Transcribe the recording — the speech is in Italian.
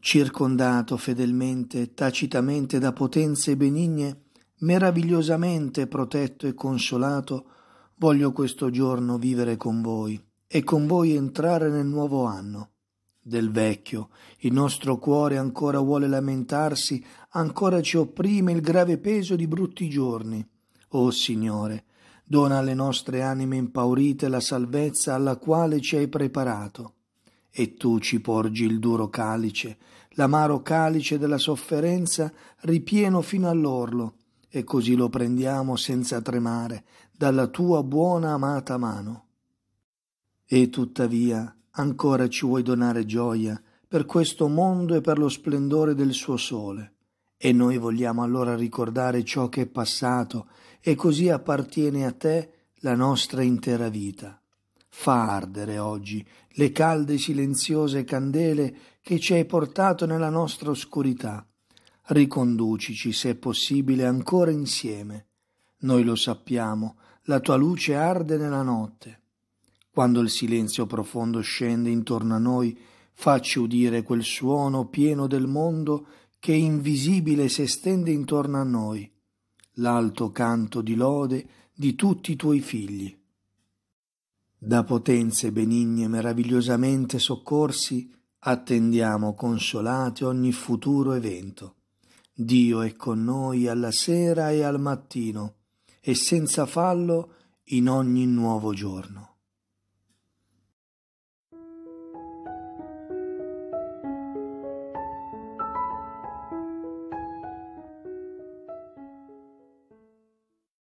circondato fedelmente tacitamente da potenze benigne, meravigliosamente protetto e consolato, voglio questo giorno vivere con voi e con voi entrare nel nuovo anno. Del vecchio, il nostro cuore ancora vuole lamentarsi, ancora ci opprime il grave peso di brutti giorni. O oh, Signore, dona alle nostre anime impaurite la salvezza alla quale ci hai preparato e tu ci porgi il duro calice, l'amaro calice della sofferenza ripieno fino all'orlo, e così lo prendiamo senza tremare dalla tua buona amata mano. E tuttavia ancora ci vuoi donare gioia per questo mondo e per lo splendore del suo sole. E noi vogliamo allora ricordare ciò che è passato, e così appartiene a te la nostra intera vita fa ardere oggi le calde e silenziose candele che ci hai portato nella nostra oscurità. Riconducici, se è possibile, ancora insieme. Noi lo sappiamo, la tua luce arde nella notte. Quando il silenzio profondo scende intorno a noi, facci udire quel suono pieno del mondo che invisibile si estende intorno a noi, l'alto canto di lode di tutti i tuoi figli. Da potenze benigne meravigliosamente soccorsi, attendiamo consolati ogni futuro evento. Dio è con noi alla sera e al mattino, e senza fallo in ogni nuovo giorno.